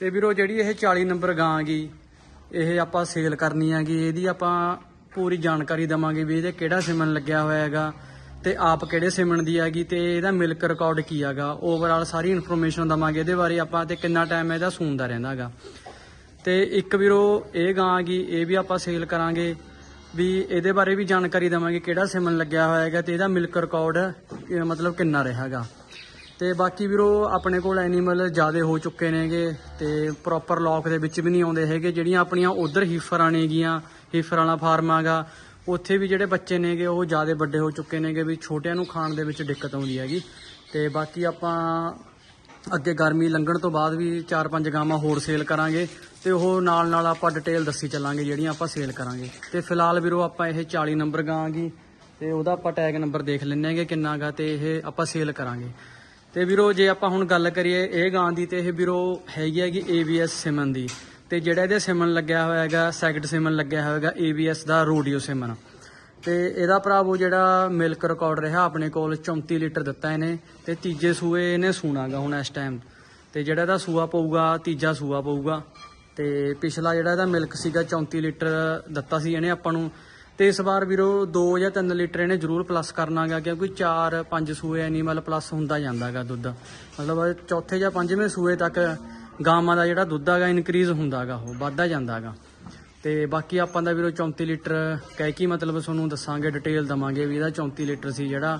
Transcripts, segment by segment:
ਤੇ ਵੀਰੋ ਜਿਹੜੀ ਇਹ 40 ਨੰਬਰ ਗਾਂ ਗਈ ਇਹ ਆਪਾਂ ਸੇਲ ਕਰਨੀ ਹੈਗੀ ਇਹਦੀ ਆਪਾਂ ਪੂਰੀ ਜਾਣਕਾਰੀ ਦਵਾਂਗੇ ਵੀ ਇਹਦੇ ਕਿਹੜਾ ਸਿਮਨ ਲੱਗਿਆ ਹੋਇਆ ਹੈਗਾ ਤੇ ਆਪ ਕਿਹੜੇ ਸਿਮਨ ਦੀ ਹੈਗੀ ਤੇ ਇਹਦਾ ਮਿਲਕ ਰਿਕਾਰਡ ਕੀ ਹੈਗਾ ਓਵਰਆਲ ਸਾਰੀ ਇਨਫੋਰਮੇਸ਼ਨ ਦਵਾਂਗੇ ਇਹਦੇ ਬਾਰੇ ਆਪਾਂ ਤੇ ਕਿੰਨਾ ਟਾਈਮ ਇਹਦਾ ਸੁਣਦਾ ਰਹਿੰਦਾ ਹੈਗਾ ਤੇ ਇੱਕ ਵੀਰੋ ਇਹ ਗਾਂ ਗਈ ਇਹ ਵੀ ਆਪਾਂ ਸੇਲ ਕਰਾਂਗੇ ਵੀ ਇਹਦੇ ਬਾਰੇ ਵੀ ਜਾਣਕਾਰੀ ਦਵਾਂਗੇ ਕਿਹੜਾ ਸਿਮਨ ਲੱਗਿਆ ਹੋਇਆ ਹੈਗਾ ਤੇ ਇਹਦਾ ਮਿਲਕ ਰਿਕਾਰਡ ਮਤਲਬ ਕਿੰਨਾ ਰਹੇਗਾ ਤੇ ਬਾਕੀ ਵੀਰੋ ਆਪਣੇ ਕੋਲ ਐਨੀਮਲ ਜਿਆਦੇ ਹੋ ਚੁੱਕੇ ਨੇਗੇ ਤੇ ਪ੍ਰੋਪਰ ਲੌਕ ਦੇ ਵਿੱਚ ਵੀ ਨਹੀਂ ਆਉਂਦੇ ਹੈਗੇ ਜਿਹੜੀਆਂ ਆਪਣੀਆਂ ਉਧਰ ਹੀਫਰਾਂ ਨੇਗੀਆਂ ਹੀਫਰ ਵਾਲਾ ਫਾਰਮ ਆਗਾ ਉੱਥੇ ਵੀ ਜਿਹੜੇ ਬੱਚੇ ਨੇਗੇ ਉਹ ਜਿਆਦੇ ਵੱਡੇ ਹੋ ਚੁੱਕੇ ਨੇਗੇ ਵੀ ਛੋਟਿਆਂ ਨੂੰ ਖਾਣ ਦੇ ਵਿੱਚ ਦਿੱਕਤ ਆਉਂਦੀ ਹੈਗੀ ਤੇ ਬਾਕੀ ਆਪਾਂ ਅੱਗੇ ਗਰਮੀ ਲੰਘਣ ਤੋਂ ਬਾਅਦ ਵੀ 4-5 ਗਾਵਾਂ ਹੋਰ ਸੇਲ ਕਰਾਂਗੇ ਤੇ ਉਹ ਨਾਲ ਨਾਲ ਆਪਾਂ ਡਿਟੇਲ ਦੱਸੀ ਚੱਲਾਂਗੇ ਜਿਹੜੀਆਂ ਆਪਾਂ ਸੇਲ ਕਰਾਂਗੇ ਤੇ ਫਿਲਹਾਲ ਵੀਰੋ ਆਪਾਂ ਇਹ 40 ਨੰਬਰ ਗਾਂ ਗਈ ਤੇ ਉਹਦਾ ਆਪਾਂ ਟੈਗ ਨੰਬਰ ਦੇਖ ਲੈਣੇ ਹੈਗੇ ਗਾ ਤੇ ਇਹ ਆਪਾਂ ਸੇਲ ਕਰਾਂਗੇ ਤੇ ਵੀਰੋ ਜੇ ਆਪਾਂ ਹੁਣ ਗੱਲ ਕਰੀਏ ਇਹ ਗਾਂ ਦੀ ਤੇ ਇਹ ਵੀਰੋ ਹੈਗੀ ਹੈਗੀ ABS ਸਿਮਨ ਦੀ ਤੇ ਜਿਹੜਾ ਇਹਦੇ ਸਿਮਨ ਲੱਗਿਆ ਹੋਇਆ ਹੈਗਾ ਸੈਕਟ ਸਿਮਨ ਲੱਗਿਆ ਹੋਇਆ ਹੈਗਾ ABS ਦਾ ਰੋਡੀਓ ਸਿਮਨ ਤੇ ਇਹਦਾ ਭਰਾਵੋ ਜਿਹੜਾ ਮਿਲਕ ਰਿਕਾਰਡ ਰਿਹਾ ਆਪਣੇ ਕੋਲ 34 ਲੀਟਰ ਦਿੱਤਾ ਇਹਨੇ ਤੇ ਤੀਜੇ ਸੂਏ ਇਹਨੇ ਸੂਣਾਗਾ ਹੁਣ ਇਸ ਟਾਈਮ ਤੇ ਜਿਹੜਾ ਇਹਦਾ ਸੂਆ ਪਊਗਾ ਤੀਜਾ ਸੂਆ ਪਊਗਾ ਤੇ ਪਿਛਲਾ ਜਿਹੜਾ ਇਹਦਾ ਮਿਲਕ ਸੀਗਾ 34 ਲੀਟਰ ਦਿੱਤਾ ਸੀ ਇਹਨੇ ਆਪਾਂ ਨੂੰ ਤੇ ਇਸ ਵਾਰ ਵੀਰੋ 2 ਜਾਂ 3 ਲੀਟਰ ਇਹਨੇ ਜ਼ਰੂਰ ਪਲੱਸ ਕਰਨਾਗਾ ਕਿਉਂਕਿ 4 5 ਸੂਏ ਐਨੀਮਲ ਪਲੱਸ ਹੁੰਦਾ ਜਾਂਦਾਗਾ ਦੁੱਧ ਮਤਲਬ ਚੌਥੇ ਜਾਂ ਪੰਜਵੇਂ ਸੂਏ ਤੱਕ ਗਾਵਾਂ ਦਾ ਜਿਹੜਾ ਦੁੱਧ ਆਗਾ ਇਨਕਰੀਜ਼ ਹੁੰਦਾਗਾ ਉਹ ਵੱਧਦਾ ਜਾਂਦਾਗਾ ਤੇ ਬਾਕੀ ਆਪਾਂ ਦਾ ਵੀਰੋ 34 ਲੀਟਰ ਕਹਿ ਕੀ ਮਤਲਬ ਤੁਹਾਨੂੰ ਦੱਸਾਂਗੇ ਡਿਟੇਲ ਦਵਾਂਗੇ ਵੀ ਇਹਦਾ 34 ਲੀਟਰ ਸੀ ਜਿਹੜਾ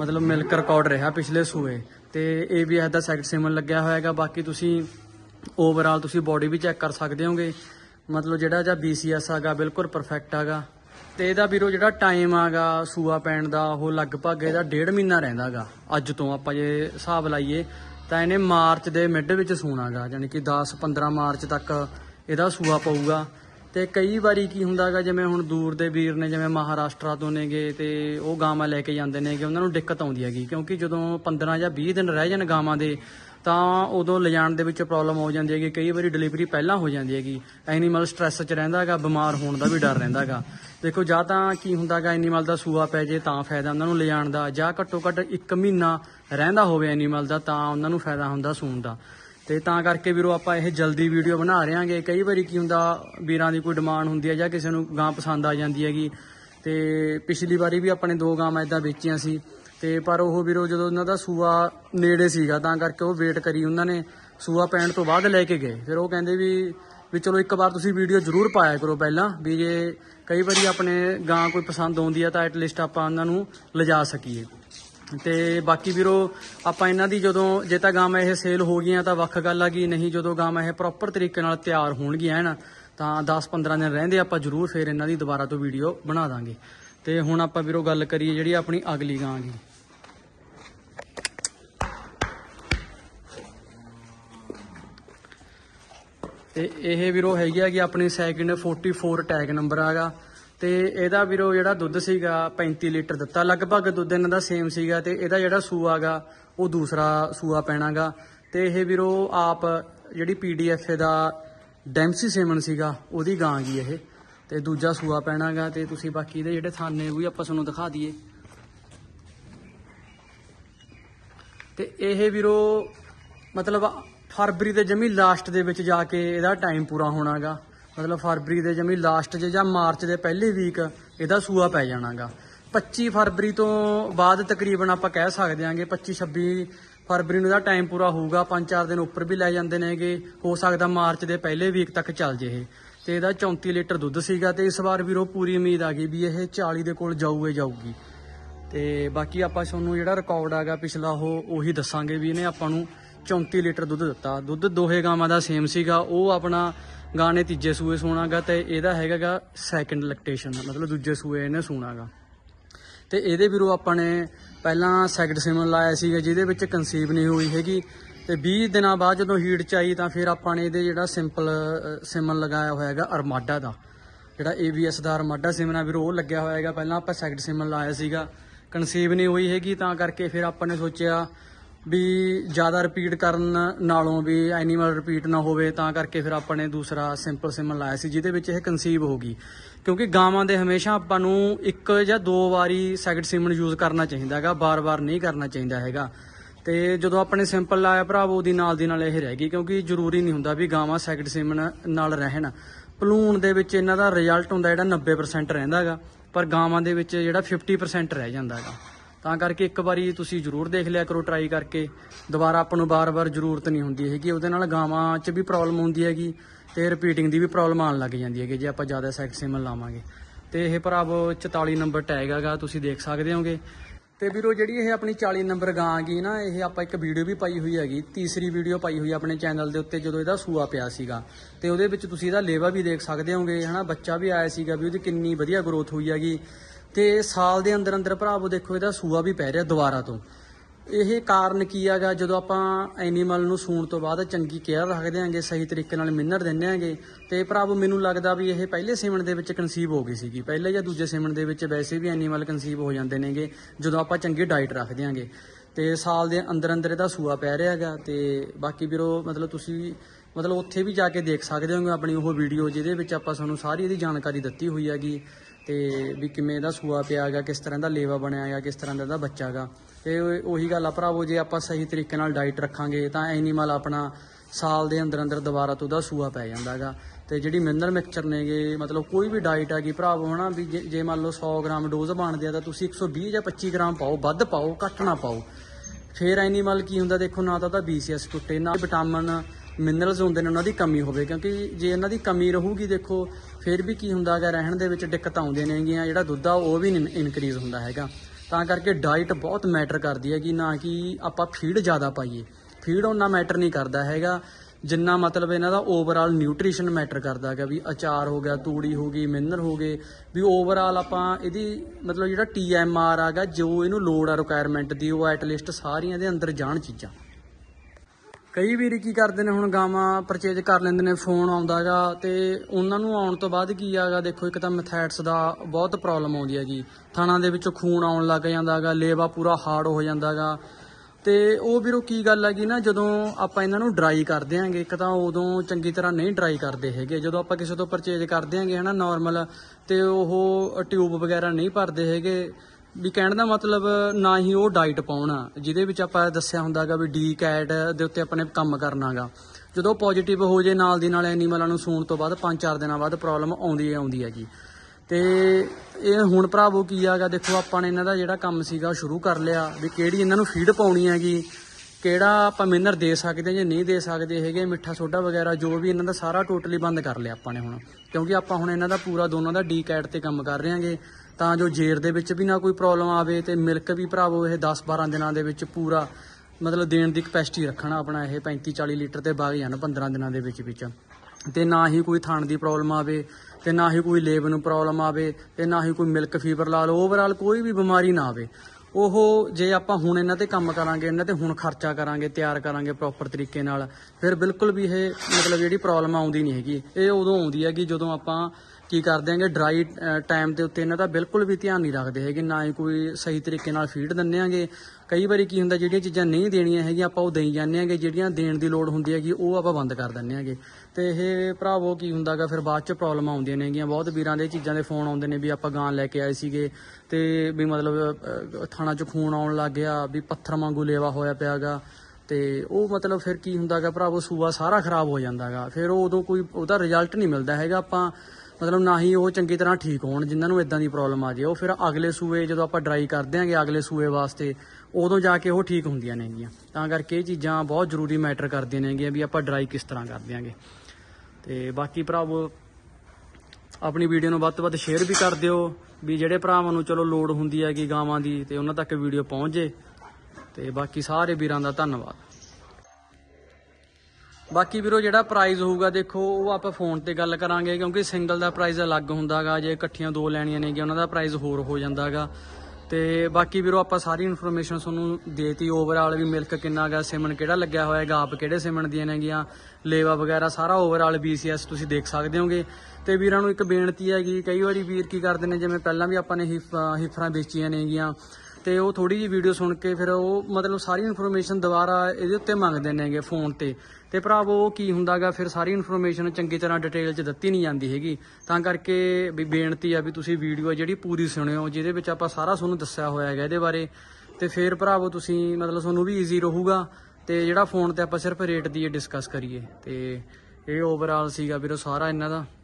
ਮਤਲਬ ਮਿਲਕ ਰਿਕਾਰਡ ਰਿਹਾ ਪਿਛਲੇ ਸੂਏ ਤੇ ਇਹ ਵੀ ਇਹਦਾ ਸੈਕਟ ਸਿਮਨ ਲੱਗਿਆ ਹੋਇਆਗਾ ਬਾਕੀ ਤੁਸੀਂ ਓਵਰਆਲ ਤੁਸੀਂ ਬਾਡੀ ਵੀ ਚੈੱਕ ਕਰ ਸਕਦੇ ਹੋਗੇ ਮਤਲਬ ਜਿਹੜਾ ਜਾਂ ਬੀਸੀਐਸ ਆਗਾ ਬਿਲਕੁਲ ਪਰਫੈਕਟ ਆਗਾ ਤੇ ਇਹਦਾ ਵੀਰੋ ਜਿਹੜਾ ਟਾਈਮ ਆਗਾ ਸੂਆ ਪੈਣ ਦਾ ਉਹ ਲਗਭਗ ਇਹਦਾ ਡੇਢ ਮਹੀਨਾ ਰਹਿੰਦਾਗਾ ਅੱਜ ਤੋਂ ਆਪਾਂ ਜੇ ਹਿਸਾਬ ਲਾਈਏ ਤਾਂ ਇਹਨੇ ਮਾਰਚ ਦੇ ਮਿਡ ਵਿੱਚ ਸੂਣਾਗਾ ਯਾਨੀ ਕਿ 10-15 ਮਾਰਚ ਤੱਕ ਇਹਦਾ ਸੂਆ ਪਊਗਾ ਤੇ ਕਈ ਵਾਰੀ ਕੀ ਹੁੰਦਾਗਾ ਜਿਵੇਂ ਹੁਣ ਦੂਰ ਦੇ ਵੀਰ ਨੇ ਜਿਵੇਂ ਮਹਾਰਾਸ਼ਟਰਾ ਤੋਂ ਨੇਗੇ ਤੇ ਉਹ ਗਾਵਾਂ ਲੈ ਕੇ ਜਾਂਦੇ ਨੇਗੇ ਉਹਨਾਂ ਨੂੰ ਦਿੱਕਤ ਆਉਂਦੀ ਹੈਗੀ ਕਿਉਂਕਿ ਜਦੋਂ 15 ਜਾਂ 20 ਦਿਨ ਰਹਿ ਜਾਣ ਗਾਵਾਂ ਦੇ ਤਾਂ ਉਦੋਂ ਲਿਜਾਣ ਦੇ ਵਿੱਚ ਪ੍ਰੋਬਲਮ ਹੋ ਜਾਂਦੀ ਹੈਗੀ ਕਈ ਵਾਰੀ ਡਿਲੀਵਰੀ ਪਹਿਲਾਂ ਹੋ ਜਾਂਦੀ ਹੈਗੀ ਐਨੀਮਲ ਸਟ੍ਰੈਸ 'ਚ ਰਹਿੰਦਾਗਾ ਬਿਮਾਰ ਹੋਣ ਦਾ ਵੀ ਡਰ ਰਹਿੰਦਾਗਾ ਦੇਖੋ ਜਾਂ ਤਾਂ ਕੀ ਹੁੰਦਾਗਾ ਐਨੀਮਲ ਦਾ ਸੂਆ ਪੈ ਜੇ ਤਾਂ ਫਾਇਦਾ ਉਹਨਾਂ ਨੂੰ ਲਿਜਾਣ ਦਾ ਜਾਂ ਘੱਟੋ ਘੱਟ 1 ਮਹੀਨਾ ਰਹਿੰਦਾ ਹੋਵੇ ਐਨੀਮਲ ਦਾ ਤਾਂ ਉਹਨਾਂ ਨੂੰ ਫਾਇਦਾ ਹੁੰਦਾ ਸੂਣ ਦਾ ਤੇ ਤਾਂ ਕਰਕੇ ਵੀਰੋ ਆਪਾਂ ਇਹ ਜਲਦੀ ਵੀਡੀਓ ਬਣਾ ਰਹੇ ਕਈ ਵਾਰੀ ਕੀ ਹੁੰਦਾ ਵੀਰਾਂ ਦੀ ਕੋਈ ਡਿਮਾਂਡ ਹੁੰਦੀ ਹੈ ਜਾਂ ਕਿਸੇ ਨੂੰ ਗਾਂ ਪਸੰਦ ਆ ਜਾਂਦੀ ਹੈਗੀ ਤੇ ਪਿਛਲੀ ਵਾਰੀ ਵੀ ਆਪਣੇ ਦੋ ਗਾਂ ਮੈਂ ਇਦਾਂ ਵੇਚੀਆਂ ਸੀ ਤੇ ਪਰ ਉਹ ਵੀਰੋ ਜਦੋਂ ਉਹਨਾਂ ਦਾ ਸੂਆ ਨੇੜੇ ਸੀਗਾ ਤਾਂ ਕਰਕੇ ਉਹ ਵੇਟ ਕਰੀ ਉਹਨਾਂ ਨੇ ਸੂਆ ਪੈਣ ਤੋਂ ਬਾਅਦ ਲੈ ਕੇ ਗਏ ਫਿਰ ਉਹ ਕਹਿੰਦੇ ਵੀ ਵੀ ਚਲੋ ਇੱਕ ਵਾਰ ਤੁਸੀਂ ਵੀਡੀਓ ਜ਼ਰੂਰ ਪਾਇਆ ਕਰੋ ਪਹਿਲਾਂ ਵੀ ਜੇ ਕਈ ਵਾਰੀ ਆਪਣੇ ਗਾਂ ਕੋਈ ਪਸੰਦ ਆਉਂਦੀ ਆ ਤਾਂ ਐਟ ਲਿਸਟ ਆਪਾਂ ਉਹਨਾਂ ਨੂੰ ਲਿਜਾ ਸਕੀਏ ਤੇ ਬਾਕੀ ਵੀਰੋ ਆਪਾਂ ਇਹਨਾਂ ਦੀ ਜਦੋਂ ਜੇ ਤਾਂ ਗਾਵਾਂ ਇਹ ਸੇਲ ਹੋ ਗਈਆਂ ਤਾਂ ਵੱਖ ਗੱਲ ਆ ਕਿ ਨਹੀਂ ਜਦੋਂ ਗਾਵਾਂ ਇਹ ਪ੍ਰੋਪਰ ਤਰੀਕੇ ਨਾਲ ਤਿਆਰ ਹੋਣਗੀਆਂ ਹਨ ਤਾਂ 10-15 ਦਿਨ ਰਹਿੰਦੇ ਆਪਾਂ ਜ਼ਰੂਰ ਫੇਰ ਇਹਨਾਂ ਦੀ ਦੁਬਾਰਾ ਤੋਂ ਵੀਡੀਓ ਬਣਾ ਦਾਂਗੇ ਤੇ ਹੁਣ ਆਪਾਂ ਵੀਰੋ ਗੱਲ ਕਰੀਏ ਜਿਹੜੀ ਆਪਣੀ ਅਗਲੀ ਗਾਂ ਦੀ ਤੇ ਇਹ ਵੀਰੋ ਹੈਗੀ ਆ ਕਿ ਆਪਣੀ ਸੈਕਿੰਡ 44 ਟੈਗ ਨੰਬਰ ਆਗਾ ਤੇ ਇਹਦਾ ਵੀਰੋ ਜਿਹੜਾ ਦੁੱਧ ਸੀਗਾ 35 ਲੀਟਰ ਦਿੱਤਾ ਲਗਭਗ ਦੁੱਧ ਇਹਨਾਂ ਦਾ ਸੇਮ ਸੀਗਾ ਤੇ ਇਹਦਾ ਜਿਹੜਾ ਸੂਆਗਾ ਉਹ ਦੂਸਰਾ ਸੂਆ ਪੈਣਾਗਾ ਤੇ ਇਹ ਵੀਰੋ ਆਪ ਜਿਹੜੀ ਪੀਡੀਐਫ ਦਾ ਡੈਮਸੀ ਸੇਮਨ ਸੀਗਾ ਉਹਦੀ ਗਾਂ ਗਈ ਇਹ ਤੇ ਦੂਜਾ ਸੂਆ ਪੈਣਾਗਾ ਤੇ ਤੁਸੀਂ ਬਾਕੀ ਦੇ ਜਿਹੜੇ ਥਾਨੇ ਵੀ ਆਪਾਂ ਤੁਹਾਨੂੰ ਦਿਖਾ ਦਈਏ ਤੇ ਇਹ ਵੀਰੋ ਮਤਲਬ ਫਰਵਰੀ ਦੇ ਜਮੀ ਲਾਸਟ ਦੇ ਵਿੱਚ ਜਾ ਕੇ ਇਹਦਾ ਟਾਈਮ ਪੂਰਾ ਹੋਣਾਗਾ ਮਤਲਬ ਫਰਵਰੀ ਦੇ ਜਮੀ ਲਾਸਟ ਜੇ ਜਾਂ ਮਾਰਚ ਦੇ ਪਹਿਲੇ ਵੀਕ ਇਹਦਾ ਸੂਆ ਪੈ ਜਾਣਾਗਾ 25 ਫਰਵਰੀ ਤੋਂ ਬਾਅਦ ਤਕਰੀਬਨ ਆਪਾਂ ਕਹਿ ਸਕਦੇ ਆਂਗੇ 25 26 ਫਰਵਰੀ ਨੂੰ ਦਾ ਟਾਈਮ ਪੂਰਾ ਹੋਊਗਾ 5-4 ਦਿਨ ਉੱਪਰ ਵੀ ਲੈ ਜਾਂਦੇ ਨੇਗੇ ਹੋ ਸਕਦਾ ਮਾਰਚ ਦੇ ਪਹਿਲੇ ਵੀਕ ਤੱਕ ਚੱਲ ਜੇ ਇਹ ਤੇ ਇਹਦਾ 34 ਲੀਟਰ ਦੁੱਧ ਸੀਗਾ ਤੇ ਇਸ ਵਾਰ ਵੀਰੋ ਪੂਰੀ ਉਮੀਦ ਆ ਗਈ ਵੀ ਇਹ 40 ਦੇ ਕੋਲ ਜਾਊਗੇ ਜਾਊਗੀ ਤੇ ਬਾਕੀ ਆਪਾਂ ਤੁਹਾਨੂੰ ਜਿਹੜਾ ਰਿਕਾਰਡ ਆਗਾ ਪਿਛਲਾ ਉਹ ਉਹੀ ਦੱਸਾਂਗੇ ਵੀ ਇਹਨੇ ਆਪਾਂ ਨੂੰ 34 ਲੀਟਰ ਦੁੱਧ ਦਿੱਤਾ ਦੁੱਧ ਦੋਹੇ ਗਾਵਾਂ ਦਾ ਸੇਮ ਸੀਗਾ ਉਹ ਆਪਣਾ ਗਾਂ ਨੇ ਤੀਜੇ ਸੂਏ ਸੋਣਾਗਾ ਤੇ ਇਹਦਾ ਹੈਗਾਗਾ ਸੈਕੰਡ ਲੈਕਟੇਸ਼ਨ ਮਤਲਬ ਦੂਜੇ ਸੂਏ ਇਹਨੇ ਸੋਣਾਗਾ ਤੇ ਇਹਦੇ ਵੀਰੋ ਆਪਾਂ ਨੇ ਪਹਿਲਾਂ ਸੈਕੰਡ ਸਿਮਨ ਲਾਇਆ ਸੀਗਾ ਜਿਹਦੇ ਵਿੱਚ ਕਨਸੀਵ ਨਹੀਂ ਹੋਈ ਹੈਗੀ ਤੇ 20 ਦਿਨਾਂ ਬਾਅਦ ਜਦੋਂ ਹੀਟ ਚ ਆਈ ਤਾਂ ਫਿਰ ਆਪਾਂ ਨੇ ਇਹਦੇ ਜਿਹੜਾ ਸਿੰਪਲ ਸਿਮਨ ਲਗਾਇਆ ਹੋਇਆ ਹੈਗਾ ਅਰਮਾਡਾ ਦਾ ਜਿਹੜਾ ABS ਦਾ ਅਰਮਾਡਾ ਸਿਮਨ ਆ ਵੀਰੋ ਉਹ ਲੱਗਿਆ ਹੋਇਆ ਹੈਗਾ ਪਹਿਲਾਂ ਆਪਾਂ ਸੈਕੰਡ ਸਿਮਨ ਲਾਇਆ ਸੀਗਾ ਕਨਸੀਵ ਨਹੀਂ ਹੋਈ ਹੈਗੀ ਤਾਂ ਕਰਕੇ ਫਿਰ ਆਪਾਂ ਨੇ ਸੋਚਿਆ ਵੀ ਜ਼ਿਆਦਾ ਰਿਪੀਟ ਕਰਨ ਨਾਲੋਂ ਵੀ ਐਨੀਮਲ ਰਿਪੀਟ ਨਾ ਹੋਵੇ ਤਾਂ ਕਰਕੇ ਫਿਰ ਆਪਾਂ ਨੇ ਦੂਸਰਾ ਸਿੰਪਲ ਸਿਮਨ ਲਾਇਆ ਸੀ ਜਿਹਦੇ ਵਿੱਚ ਇਹ ਕਨਸੀਵ ਹੋ ਗਈ ਕਿਉਂਕਿ ਗਾਵਾਂ ਦੇ ਹਮੇਸ਼ਾ ਆਪਾਂ ਨੂੰ ਇੱਕ ਜਾਂ ਦੋ ਵਾਰੀ ਸੈਕਟ ਸਿਮਨ ਯੂਜ਼ ਕਰਨਾ ਚਾਹੀਦਾ ਹੈਗਾ ਬਾਰ-ਬਾਰ ਨਹੀਂ ਕਰਨਾ ਚਾਹੀਦਾ ਹੈਗਾ ਤੇ ਜਦੋਂ ਆਪਣੇ ਸਿੰਪਲ ਲਾਇਆ ਭਰਾਵੋ ਦੀ ਨਾਲ ਦੀ ਨਾਲ ਇਹ ਰਹਿ ਗਈ ਕਿਉਂਕਿ ਜ਼ਰੂਰੀ ਨਹੀਂ ਹੁੰਦਾ ਵੀ ਗਾਵਾਂ ਸੈਕਟ ਸਿਮਨ ਨਾਲ ਰਹਿਣ ਪਲੂਣ ਦੇ ਵਿੱਚ ਇਹਨਾਂ ਦਾ ਰਿਜ਼ਲਟ ਹੁੰਦਾ ਜਿਹੜਾ 90% ਰਹਿੰਦਾ ਹੈਗਾ ਪਰ ਗਾਵਾਂ ਦੇ ਵਿੱਚ ਜਿਹੜਾ 50% ਰਹਿ ਜਾਂਦਾ ਹੈਗਾ ਤਾਂ ਕਰਕੇ ਇੱਕ ਵਾਰੀ ਤੁਸੀਂ ਜ਼ਰੂਰ ਦੇਖ ਲਿਆ ਕਰੋ ਟਰਾਈ ਕਰਕੇ ਦੁਬਾਰਾ ਆਪਾਂ ਨੂੰ ਬਾਰ-ਬਾਰ ਜ਼ਰੂਰਤ ਨਹੀਂ ਹੁੰਦੀ ਹੈਗੀ ਉਹਦੇ ਨਾਲ ਗਾਵਾਂ 'ਚ ਵੀ ਪ੍ਰੋਬਲਮ ਹੁੰਦੀ ਹੈਗੀ ਤੇ ਰਿਪੀਟਿੰਗ ਦੀ ਵੀ ਪ੍ਰੋਬਲਮ ਆਣ ਲੱਗ ਜਾਂਦੀ ਹੈਗੀ ਜੇ ਆਪਾਂ ਜ਼ਿਆਦਾ ਸੈਕਸੀਮਲ ਲਾਵਾਂਗੇ ਤੇ ਇਹ ਭਰਾਵੋ 44 ਨੰਬਰ ਟੈਗ ਹੈਗਾ ਤੁਸੀਂ ਦੇਖ ਸਕਦੇ ਹੋਗੇ ਤੇ ਵੀਰੋ ਜਿਹੜੀ ਇਹ ਆਪਣੀ 40 ਨੰਬਰ ਗਾਂ ਹੈਗੀ ਨਾ ਇਹ ਆਪਾਂ ਇੱਕ ਵੀਡੀਓ ਵੀ ਪਾਈ ਹੋਈ ਹੈਗੀ ਤੀਸਰੀ ਵੀਡੀਓ ਪਾਈ ਹੋਈ ਆਪਣੇ ਚੈਨਲ ਦੇ ਉੱਤੇ ਜਦੋਂ ਇਹਦਾ ਸੂਆ ਪਿਆ ਸੀਗਾ ਤੇ ਉਹਦੇ ਵਿੱਚ ਤੁਸੀਂ ਇਹਦਾ ਲੇਵਾ ਵੀ ਦੇਖ ਸਕਦੇ ਹੋਗੇ ਹਨਾ ਬੱਚਾ ਵੀ ਆਇਆ ਸੀਗਾ ਵੀ ਉਹਦੀ ਕਿੰਨੀ ਵਧੀਆ ਗਰੋਥ ਹੋਈ ਹੈਗੀ ਤੇ ਸਾਲ ਦੇ ਅੰਦਰ ਅੰਦਰ ਭਰਾਵੋ ਦੇਖੋ ਇਹਦਾ ਸੂਆ ਵੀ ਪੈ ਰਿਹਾ ਦੁਬਾਰਾ ਤੋਂ ਇਹ ਕਾਰਨ ਕੀ ਹੈਗਾ ਜਦੋਂ ਆਪਾਂ ਐਨੀਮਲ ਨੂੰ ਸੂਣ ਤੋਂ ਬਾਅਦ ਚੰਗੀ ਕੇਅਰ ਰੱਖਦੇ ਆਂਗੇ ਸਹੀ ਤਰੀਕੇ ਨਾਲ ਮਿਨਰ ਦਿੰਦੇ ਆਂਗੇ ਤੇ ਭਰਾਵੋ ਮੈਨੂੰ ਲੱਗਦਾ ਵੀ ਇਹ ਪਹਿਲੇ ਸੀਮਣ ਦੇ ਵਿੱਚ ਕਨਸੀਵ ਹੋ ਗਈ ਸੀਗੀ ਪਹਿਲੇ ਜਾਂ ਦੂਜੇ ਸੀਮਣ ਦੇ ਵਿੱਚ ਵੈਸੇ ਵੀ ਐਨੀਮਲ ਕਨਸੀਵ ਹੋ ਜਾਂਦੇ ਨੇਗੇ ਜਦੋਂ ਆਪਾਂ ਚੰਗੀ ਡਾਈਟ ਰੱਖਦੇ ਆਂਗੇ ਤੇ ਸਾਲ ਦੇ ਅੰਦਰ ਅੰਦਰ ਇਹਦਾ ਸੂਆ ਪੈ ਰਿਹਾ ਹੈਗਾ ਤੇ ਬਾਕੀ ਵੀਰੋ ਮਤਲਬ ਤੁਸੀਂ ਮਤਲਬ ਉੱਥੇ ਵੀ ਜਾ ਕੇ ਦੇਖ ਸਕਦੇ ਹੋਗੇ ਆਪਣੀ ਉਹ ਵੀਡੀਓ ਜਿਹਦੇ ਵਿੱਚ ਆਪਾਂ ਤੁਹਾਨੂੰ ਸਾਰੀ ਇਹਦੀ ਜਾਣਕਾਰੀ ਦਿੱਤੀ ਹੋਈ ਹੈਗੀ ਤੇ ਵੀ ਕਿਵੇਂ ਇਹਦਾ ਸੂਆ ਪਿਆ ਗਿਆ ਕਿਸ ਤਰ੍ਹਾਂ ਦਾ ਲੇਵਾ ਬਣਿਆ ਗਿਆ ਕਿਸ ਤਰ੍ਹਾਂ ਦਾ ਇਹਦਾ ਬੱਚਾ ਗਾ ਤੇ ਉਹੀ ਗੱਲ ਆ ਭਰਾਵੋ ਜੇ ਆਪਾਂ ਸਹੀ ਤਰੀਕੇ ਨਾਲ ਡਾਈਟ ਰੱਖਾਂਗੇ ਤਾਂ ਐਨੀਮਲ ਆਪਣਾ ਸਾਲ ਦੇ ਅੰਦਰ ਅੰਦਰ ਦੁਬਾਰਾ ਤੋਂ ਉਹਦਾ ਸੂਆ ਪੈ ਜਾਂਦਾਗਾ ਤੇ ਜਿਹੜੀ ਮਿਨਰਲ ਮਿਕਸਚਰ ਨੇਗੇ ਮਤਲਬ ਕੋਈ ਵੀ ਡਾਈਟ ਹੈਗੀ ਭਰਾਵੋ ਹਨਾ ਵੀ ਜੇ ਮੰਨ ਲਓ 100 ਗ੍ਰਾਮ ਡੋਜ਼ ਬਣਦੀ ਆ ਤਾਂ ਤੁਸੀਂ 120 ਜਾਂ 25 ਗ੍ਰਾਮ ਪਾਓ ਵੱਧ ਪਾਓ ਘੱਟ ਨਾ ਪਾਓ ਫੇਰ ਐਨੀਮਲ ਕੀ ਹੁੰਦਾ ਦੇਖੋ ਨਾ ਤਾਂ ਉਹਦਾ ਬੀਸੀਐਸ ਟੁੱਟੇ ਨਾ ਵਿਟਾਮਿਨ ਮਿਨਰਲਸ ਹੁੰਦੇ ਨੇ ਉਹਨਾਂ ਦੀ ਕਮੀ ਹੋਵੇ ਕਿਉਂਕਿ ਜੇ ਇਹਨਾਂ ਦੀ ਕਮੀ ਰਹੂਗੀ ਦੇਖੋ ਫਿਰ ਵੀ ਕੀ ਹੁੰਦਾ ਹੈਗਾ ਰਹਿਣ ਦੇ ਵਿੱਚ ਦਿੱਕਤ ਆਉਂਦੇ ਨੇਗੀਆਂ ਜਿਹੜਾ ਦੁੱਧ ਆ ਉਹ ਵੀ ਇਨਕਰੀਜ਼ ਹੁੰਦਾ ਹੈਗਾ ਤਾਂ ਕਰਕੇ ਡਾਈਟ ਬਹੁਤ ਮੈਟਰ ਕਰਦੀ ਹੈ ਕਿ ਨਾ ਕਿ ਆਪਾਂ ਫੀਡ ਜ਼ਿਆਦਾ ਪਾਈਏ ਫੀਡ ਉਹਨਾਂ ਮੈਟਰ ਨਹੀਂ ਕਰਦਾ ਹੈਗਾ ਜਿੰਨਾ ਮਤਲਬ ਇਹਨਾਂ ਦਾ ਓਵਰਆਲ ਨਿਊਟ੍ਰੀਸ਼ਨ ਮੈਟਰ ਕਰਦਾ ਹੈਗਾ ਵੀ ਅਚਾਰ ਹੋ ਗਿਆ ਤੂੜੀ ਹੋ ਗਈ ਮਿਨਰ ਹੋ ਗਏ ਵੀ ਓਵਰਆਲ ਆਪਾਂ ਇਹਦੀ ਮਤਲਬ ਜਿਹੜਾ ਟੀਐਮਆਰ ਆਗਾ ਜੋ ਇਹਨੂੰ ਲੋੜ ਆ ਰਿਕੁਆਇਰਮੈਂਟ ਦੀ ਉਹ ਐਟ ਲਿਸਟ ਸਾਰੀਆਂ ਦੇ ਅੰਦਰ ਜਾਣ ਚੀਜ਼ਾਂ ਕਈ ਵੀਰ ਕੀ ਕਰਦੇ ਨੇ ਹੁਣ ਗਾਵਾਂ ਪਰਚੇਜ ਕਰ ਲੈਂਦੇ ਨੇ ਫੋਨ ਆਉਂਦਾਗਾ ਤੇ ਉਹਨਾਂ ਨੂੰ ਆਉਣ ਤੋਂ ਬਾਅਦ ਕੀ ਆਗਾ ਦੇਖੋ ਇੱਕ ਤਾਂ ਮੈਥੈਟਸ ਦਾ ਬਹੁਤ ਪ੍ਰੋਬਲਮ ਆਉਂਦੀ ਹੈ ਜੀ ਥਾਣਾ ਦੇ ਵਿੱਚ ਖੂਨ ਆਉਣ ਲੱਗ ਜਾਂਦਾਗਾ ਲੇਵਾ ਪੂਰਾ ਹਾਰਡ ਹੋ ਜਾਂਦਾਗਾ ਤੇ ਉਹ ਵੀਰੋ ਕੀ ਗੱਲ ਹੈਗੀ ਨਾ ਜਦੋਂ ਆਪਾਂ ਇਹਨਾਂ ਨੂੰ ਡਰਾਈ ਕਰਦੇ ਆਂਗੇ ਇੱਕ ਤਾਂ ਉਦੋਂ ਚੰਗੀ ਤਰ੍ਹਾਂ ਨਹੀਂ ਡਰਾਈ ਕਰਦੇ ਹੈਗੇ ਜਦੋਂ ਆਪਾਂ ਕਿਸੇ ਤੋਂ ਪਰਚੇਜ ਕਰਦੇ ਆਂਗੇ ਹਨਾ ਨਾਰਮਲ ਤੇ ਉਹ ਟਿਊਬ ਵਗੈਰਾ ਨਹੀਂ ਭਰਦੇ ਹੈਗੇ ਵੀ ਕਹਿਣ ਦਾ ਮਤਲਬ ਨਾ ਹੀ ਉਹ ਡਾਈਟ ਪਾਉਣਾ ਜਿਹਦੇ ਵਿੱਚ ਆਪਾਂ ਦੱਸਿਆ ਹੁੰਦਾਗਾ ਵੀ ਡੀ ਕੈਟ ਦੇ ਉੱਤੇ ਆਪਣੇ ਕੰਮ ਕਰਨਾਗਾ ਜਦੋਂ ਪੋਜ਼ਿਟਿਵ ਹੋ ਜੇ ਨਾਲ ਦੀ ਨਾਲ ਐਨੀਮਲਾਂ ਨੂੰ ਸੂਣ ਤੋਂ ਬਾਅਦ 5-4 ਦਿਨਾਂ ਬਾਅਦ ਪ੍ਰੋਬਲਮ ਆਉਂਦੀ ਹੈ ਆਉਂਦੀ ਹੈ ਜੀ ਤੇ ਇਹ ਹੁਣ ਭਰਾਵੋ ਕੀ ਆਗਾ ਦੇਖੋ ਆਪਾਂ ਨੇ ਇਹਨਾਂ ਦਾ ਜਿਹੜਾ ਕੰਮ ਸੀਗਾ ਸ਼ੁਰੂ ਕਰ ਲਿਆ ਵੀ ਕਿਹੜੀ ਇਹਨਾਂ ਨੂੰ ਫੀਡ ਪਾਉਣੀ ਹੈਗੀ ਕਿਹੜਾ ਆਪਾਂ ਮਿਨਰ ਦੇ ਸਕਦੇ ਜਾਂ ਨਹੀਂ ਦੇ ਸਕਦੇ ਹੈਗੇ ਮਿੱਠਾ ਸੋਡਾ ਵਗੈਰਾ ਜੋ ਵੀ ਇਹਨਾਂ ਦਾ ਸਾਰਾ ਟੋਟਲੀ ਬੰਦ ਕਰ ਲਿਆ ਆਪਾਂ ਨੇ ਹੁਣ ਕਿਉਂਕਿ ਆਪਾਂ ਹੁਣ ਇਹਨਾਂ ਦਾ ਪੂਰਾ ਦੋਨਾਂ ਦਾ ਡੀ ਕੈਟ ਤੇ ਕੰਮ ਕਰ ਰਹੇ ਹਾਂਗੇ ਤਾਂ ਜੋ ਜੇਰ ਦੇ ਵਿੱਚ ਵੀ ਨਾ ਕੋਈ ਪ੍ਰੋਬਲਮ ਆਵੇ ਤੇ ਮਿਲਕ ਵੀ ਭਰਾਵੋ ਇਹ 10-12 ਦਿਨਾਂ ਦੇ ਵਿੱਚ ਪੂਰਾ ਮਤਲਬ ਦੇਣ ਦੀ ਕਪੈਸਿਟੀ ਰੱਖਣਾ ਆਪਣਾ ਇਹ 35-40 ਲੀਟਰ ਤੇ ਬਾਗ ਜਾਣ 15 ਦਿਨਾਂ ਦੇ ਵਿੱਚ ਵਿੱਚ ਤੇ ਨਾ ਹੀ ਕੋਈ ਥਣ ਦੀ ਪ੍ਰੋਬਲਮ ਆਵੇ ਤੇ ਨਾ ਹੀ ਕੋਈ ਲੇਵ ਨੂੰ ਪ੍ਰੋਬਲਮ ਆਵੇ ਤੇ ਨਾ ਹੀ ਕੋਈ ਮਿਲਕ ਫੀਵਰ ਲਾ ਲਓ ਓਵਰਆਲ ਕੋਈ ਵੀ ਬਿਮਾਰੀ ਨਾ ਆਵੇ ਉਹ ਜੇ ਆਪਾਂ ਹੁਣ ਇਹਨਾਂ ਤੇ ਕੰਮ ਕਰਾਂਗੇ ਇਹਨਾਂ ਤੇ ਹੁਣ ਖਰਚਾ ਕਰਾਂਗੇ ਤਿਆਰ ਕਰਾਂਗੇ ਪ੍ਰੋਪਰ ਤਰੀਕੇ ਨਾਲ ਫਿਰ ਬਿਲਕੁਲ ਵੀ ਇਹ ਮਤਲਬ ਜਿਹੜੀ ਪ੍ਰੋਬਲਮ ਆਉਂਦੀ ਨਹੀਂ ਹੈਗੀ ਇਹ ਉਦੋਂ ਆਉਂਦੀ ਹੈਗੀ ਜਦੋਂ ਆਪਾਂ ਕੀ ਕਰਦੇ ਆਂਗੇ ਡਰਾਈ ਟਾਈਮ ਦੇ ਉੱਤੇ ਇਹਨਾਂ ਦਾ ਬਿਲਕੁਲ ਵੀ ਧਿਆਨ ਨਹੀਂ ਰੱਖਦੇ ਹੈਗੇ ਨਾ ਹੀ ਕੋਈ ਸਹੀ ਤਰੀਕੇ ਨਾਲ ਫੀਡ ਦਿੰਨੇ ਆਂਗੇ ਕਈ ਵਾਰੀ ਕੀ ਹੁੰਦਾ ਜਿਹੜੀਆਂ ਚੀਜ਼ਾਂ ਨਹੀਂ ਦੇਣੀਆਂ ਹੈਗੀਆਂ ਆਪਾਂ ਉਹ ਦੇਈ ਜਾਂਦੇ ਆਂਗੇ ਜਿਹੜੀਆਂ ਦੇਣ ਦੀ ਲੋੜ ਹੁੰਦੀ ਹੈਗੀ ਉਹ ਆਪਾਂ ਬੰਦ ਕਰ ਦਿੰਨੇ ਆਂਗੇ ਤੇ ਇਹ ਭਰਾਵੋ ਕੀ ਹੁੰਦਾਗਾ ਫਿਰ ਬਾਅਦ ਚ ਪ੍ਰੋਬਲਮ ਆਉਂਦੀਆਂ ਨੇਗੀਆਂ ਬਹੁਤ ਵੀਰਾਂ ਦੇ ਚੀਜ਼ਾਂ ਦੇ ਫੋਨ ਆਉਂਦੇ ਨੇ ਵੀ ਆਪਾਂ ਗਾਂ ਲੈ ਕੇ ਆਏ ਸੀਗੇ ਤੇ ਵੀ ਮਤਲਬ ਥਾਣਾ ਚ ਖੂਨ ਆਉਣ ਲੱਗ ਗਿਆ ਵੀ ਪੱਥਰ ਵਾਂਗੂ ਲੇਵਾ ਹੋਇਆ ਪਿਆਗਾ ਤੇ ਉਹ ਮਤਲਬ ਫਿਰ ਕੀ ਹੁੰਦਾਗਾ ਭਰਾਵੋ ਸੂਆ ਸਾਰਾ ਖਰਾਬ ਹੋ ਜਾਂਦਾਗਾ ਫਿਰ ਉਹ ਉਦੋਂ ਕੋਈ ਉਹਦਾ ਰਿਜ਼ਲਟ ਨਹੀਂ ਮਿਲਦਾ ਹੈਗਾ ਆਪਾਂ ਮਤਲਬ ਨਾ ਹੀ ਉਹ ਚੰਗੀ ਤਰ੍ਹਾਂ ਠੀਕ ਹੋਣ ਜਿਨ੍ਹਾਂ ਨੂੰ ਇਦਾਂ ਦੀ ਪ੍ਰੋਬਲਮ ਆ ਜੇ ਉਹ ਫਿਰ ਅਗਲੇ ਸੂਏ ਜਦੋਂ ਆਪਾਂ ਡਰਾਈ ਕਰਦੇ ਆਂਗੇ ਅਗਲੇ ਸੂਏ ਵਾਸਤੇ ਉਦੋਂ ਜਾ ਕੇ ਉਹ ਠੀਕ ਹੁੰਦੀਆਂ ਨੇਗੀਆਂ ਤਾਂ ਕਰਕੇ ਇਹ ਚੀਜ਼ਾਂ ਬਹੁਤ ਜ਼ਰੂਰੀ ਮੈਟਰ ਕਰਦੀਆਂ ਨੇਗੀਆਂ ਵੀ ਆਪਾਂ ਡਰਾਈ ਕਿਸ ਤਰ੍ਹਾਂ ਕਰਦੇ ਆਂਗੇ ਤੇ ਬਾਕੀ ਭਰਾਵੋ ਆਪਣੀ ਵੀਡੀਓ ਨੂੰ ਵੱਧ ਤੋਂ ਵੱਧ ਸ਼ੇਅਰ ਵੀ ਕਰ ਦਿਓ ਵੀ ਜਿਹੜੇ ਭਰਾਵਾਂ ਨੂੰ ਚਲੋ ਲੋਡ ਹੁੰਦੀ ਹੈਗੀ ਗਾਵਾਂ ਦੀ ਤੇ ਉਹਨਾਂ ਤੱਕ ਵੀਡੀਓ ਪਹੁੰਚ ਜੇ ਤੇ ਬਾਕੀ ਸਾਰੇ ਵੀਰਾਂ ਦਾ ਧੰਨਵਾਦ ਬਾਕੀ ਵੀਰੋ ਜਿਹੜਾ ਪ੍ਰਾਈਸ ਹੋਊਗਾ ਦੇਖੋ ਉਹ ਆਪਾਂ ਫੋਨ ਤੇ ਗੱਲ ਕਰਾਂਗੇ ਕਿਉਂਕਿ ਸਿੰਗਲ ਦਾ ਪ੍ਰਾਈਸ ਅਲੱਗ ਹੁੰਦਾਗਾ ਜੇ ਇਕੱਠੀਆਂ ਦੋ ਲੈਣੀਆਂ ਨੇਗੀਆਂ ਉਹਨਾਂ ਦਾ ਪ੍ਰਾਈਸ ਹੋਰ ਹੋ ਜਾਂਦਾਗਾ ਤੇ ਬਾਕੀ ਵੀਰੋ ਆਪਾਂ ਸਾਰੀ ਇਨਫੋਰਮੇਸ਼ਨ ਤੁਹਾਨੂੰ ਦੇਤੀ ਓਵਰਆਲ ਵੀ ਮਿਲਕ ਕਿੰਨਾ ਹੈਗਾ ਸਿਮਨ ਕਿਹੜਾ ਲੱਗਿਆ ਹੋਇਆ ਆਪ ਕਿਹੜੇ ਸਿਮਨ ਦੀਆਂ ਨੇਗੀਆਂ ਲੇਵਾ ਵਗੈਰਾ ਸਾਰਾ ਓਵਰਆਲ ਬੀਸੀਐਸ ਤੁਸੀਂ ਦੇਖ ਸਕਦੇ ਹੋਗੇ ਤੇ ਵੀਰਾਂ ਨੂੰ ਇੱਕ ਬੇਨਤੀ ਹੈਗੀ ਕਈ ਵਾਰੀ ਵੀਰ ਕੀ ਕਰਦੇ ਨੇ ਜਿਵੇਂ ਪਹਿਲਾਂ ਵੀ ਆਪਾਂ ਨੇ ਹਿਫਰਾਂ ਵੇਚੀਆਂ ਨੇਗੀਆਂ ਤੇ ਉਹ ਥੋੜੀ ਜੀ ਵੀਡੀਓ ਸੁਣ ਕੇ ਫਿਰ ਉਹ ਮਤਲਬ ਸਾਰੀ ਇਨਫੋਰਮੇਸ਼ਨ ਦੁਬਾਰਾ ਇਹਦੇ ਉੱਤੇ ਮੰਗਦੇ ਨੇਗੇ ਫੋਨ ਤੇ ਤੇ ਭਰਾਵੋ ਕੀ ਹੁੰਦਾਗਾ ਫਿਰ ਸਾਰੀ ਇਨਫੋਰਮੇਸ਼ਨ ਚੰਗੀ ਤਰ੍ਹਾਂ ਡਿਟੇਲ 'ਚ ਦਿੱਤੀ ਨਹੀਂ ਜਾਂਦੀ ਹੈਗੀ ਤਾਂ ਕਰਕੇ ਵੀ ਬੇਨਤੀ ਆ ਵੀ ਤੁਸੀਂ ਵੀਡੀਓ ਜਿਹੜੀ ਪੂਰੀ ਸੁਣਿਓ ਜਿਹਦੇ ਵਿੱਚ ਆਪਾਂ ਸਾਰਾ ਤੁਹਾਨੂੰ ਦੱਸਿਆ ਹੋਇਆ ਹੈਗਾ ਇਹਦੇ ਬਾਰੇ ਤੇ ਫਿਰ ਭਰਾਵੋ ਤੁਸੀਂ ਮਤਲਬ ਤੁਹਾਨੂੰ ਵੀ ਈਜ਼ੀ ਰਹੂਗਾ ਤੇ ਜਿਹੜਾ ਫੋਨ ਤੇ ਆਪਾਂ ਸਿਰਫ ਰੇਟ ਦੀ ਡਿਸਕਸ ਕਰੀਏ ਤੇ ਇਹ ਓਵਰਆਲ ਸੀਗਾ ਵੀਰੋ ਸਾਰਾ ਇਹਨਾਂ ਦਾ